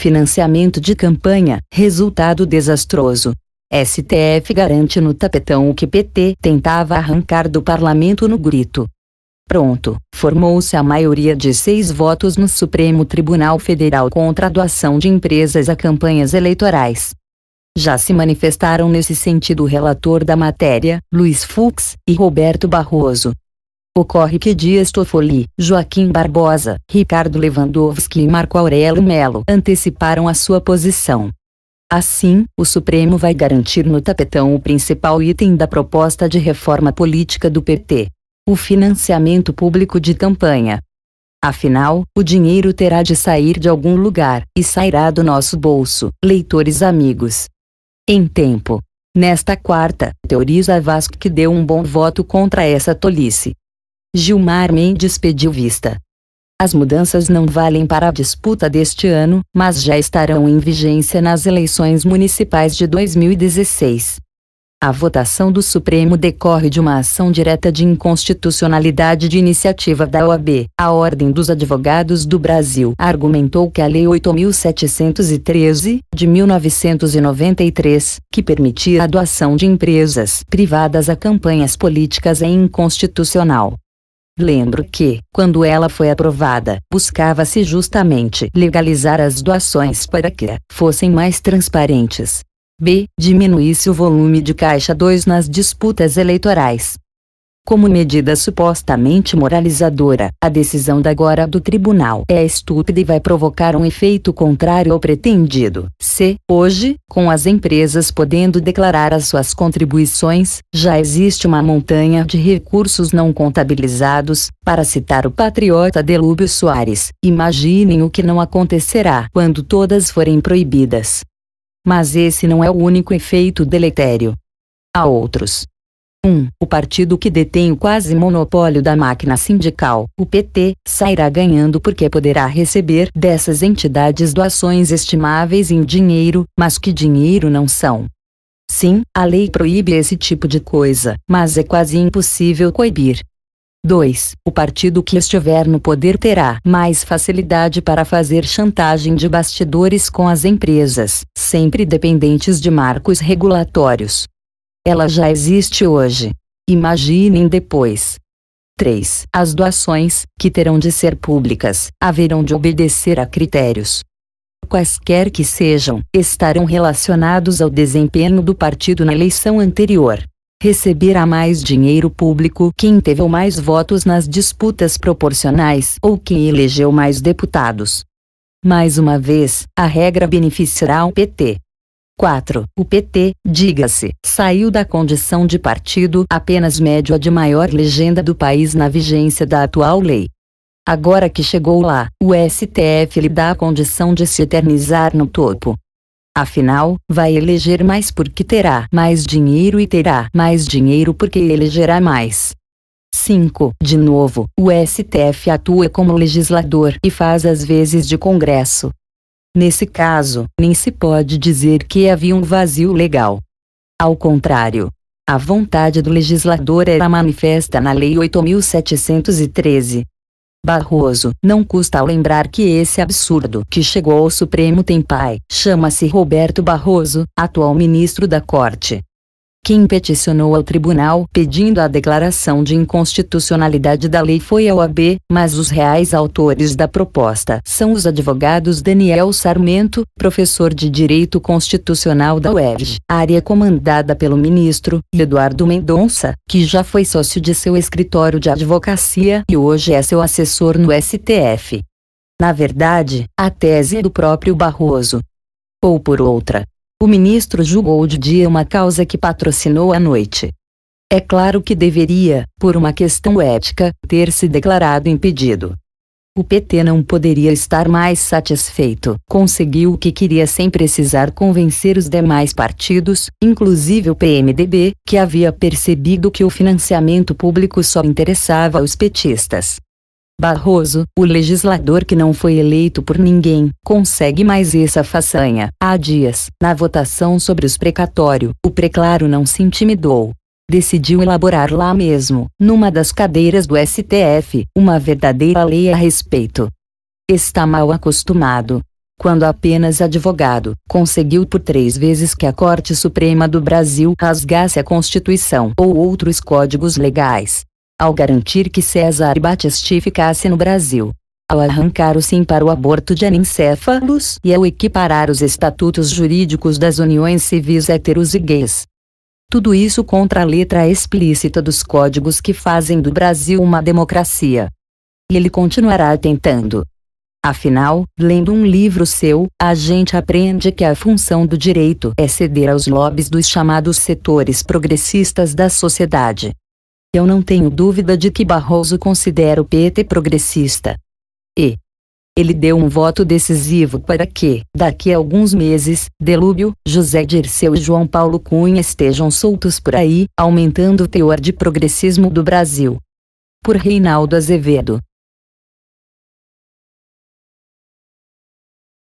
financiamento de campanha, resultado desastroso. STF garante no tapetão o que PT tentava arrancar do parlamento no grito. Pronto, formou-se a maioria de seis votos no Supremo Tribunal Federal contra a doação de empresas a campanhas eleitorais. Já se manifestaram nesse sentido o relator da matéria, Luiz Fux, e Roberto Barroso, Ocorre que Dias Toffoli, Joaquim Barbosa, Ricardo Lewandowski e Marco Aurélio Melo anteciparam a sua posição. Assim, o Supremo vai garantir no tapetão o principal item da proposta de reforma política do PT: o financiamento público de campanha. Afinal, o dinheiro terá de sair de algum lugar e sairá do nosso bolso, leitores amigos. Em tempo. Nesta quarta, teoriza Vasco que deu um bom voto contra essa tolice. Gilmar Mendes pediu vista. As mudanças não valem para a disputa deste ano, mas já estarão em vigência nas eleições municipais de 2016. A votação do Supremo decorre de uma ação direta de inconstitucionalidade de iniciativa da OAB. A Ordem dos Advogados do Brasil argumentou que a Lei 8.713, de 1993, que permitia a doação de empresas privadas a campanhas políticas é inconstitucional. Lembro que, quando ela foi aprovada, buscava-se justamente legalizar as doações para que fossem mais transparentes. B. Diminuísse o volume de caixa 2 nas disputas eleitorais. Como medida supostamente moralizadora, a decisão da agora do tribunal é estúpida e vai provocar um efeito contrário ao pretendido. Se, hoje, com as empresas podendo declarar as suas contribuições, já existe uma montanha de recursos não contabilizados, para citar o patriota Delúbio Soares, imaginem o que não acontecerá quando todas forem proibidas. Mas esse não é o único efeito deletério. Há outros. 1. O partido que detém o quase monopólio da máquina sindical, o PT, sairá ganhando porque poderá receber dessas entidades doações estimáveis em dinheiro, mas que dinheiro não são. Sim, a lei proíbe esse tipo de coisa, mas é quase impossível coibir. 2. O partido que estiver no poder terá mais facilidade para fazer chantagem de bastidores com as empresas, sempre dependentes de marcos regulatórios, ela já existe hoje. Imaginem depois. 3. As doações, que terão de ser públicas, haverão de obedecer a critérios. Quaisquer que sejam, estarão relacionados ao desempenho do partido na eleição anterior. Receberá mais dinheiro público quem teve mais votos nas disputas proporcionais ou quem elegeu mais deputados. Mais uma vez, a regra beneficiará o PT. 4. O PT, diga-se, saiu da condição de partido apenas médio a de maior legenda do país na vigência da atual lei. Agora que chegou lá, o STF lhe dá a condição de se eternizar no topo. Afinal, vai eleger mais porque terá mais dinheiro e terá mais dinheiro porque elegerá mais. 5. De novo, o STF atua como legislador e faz as vezes de Congresso, Nesse caso, nem se pode dizer que havia um vazio legal. Ao contrário, a vontade do legislador era manifesta na Lei 8713. Barroso, não custa lembrar que esse absurdo que chegou ao Supremo tem pai, chama-se Roberto Barroso, atual ministro da Corte. Quem peticionou ao tribunal pedindo a declaração de inconstitucionalidade da lei foi a OAB, mas os reais autores da proposta são os advogados Daniel Sarmento, professor de Direito Constitucional da UERJ, área comandada pelo ministro Eduardo Mendonça, que já foi sócio de seu escritório de advocacia e hoje é seu assessor no STF. Na verdade, a tese é do próprio Barroso. Ou por outra, o ministro julgou de dia uma causa que patrocinou à noite. É claro que deveria, por uma questão ética, ter se declarado impedido. O PT não poderia estar mais satisfeito. Conseguiu o que queria sem precisar convencer os demais partidos, inclusive o PMDB, que havia percebido que o financiamento público só interessava aos petistas. Barroso, o legislador que não foi eleito por ninguém, consegue mais essa façanha. Há dias, na votação sobre os precatório, o preclaro não se intimidou. Decidiu elaborar lá mesmo, numa das cadeiras do STF, uma verdadeira lei a respeito. Está mal acostumado. Quando apenas advogado, conseguiu por três vezes que a Corte Suprema do Brasil rasgasse a Constituição ou outros códigos legais ao garantir que César Batisti ficasse no Brasil. Ao arrancar o sim para o aborto de anencéfalos e ao equiparar os estatutos jurídicos das uniões civis héteros e gays. Tudo isso contra a letra explícita dos códigos que fazem do Brasil uma democracia. E ele continuará tentando. Afinal, lendo um livro seu, a gente aprende que a função do direito é ceder aos lobbies dos chamados setores progressistas da sociedade. Eu não tenho dúvida de que Barroso considera o PT progressista. E ele deu um voto decisivo para que, daqui a alguns meses, Delúbio, José Dirceu e João Paulo Cunha estejam soltos por aí, aumentando o teor de progressismo do Brasil. Por Reinaldo Azevedo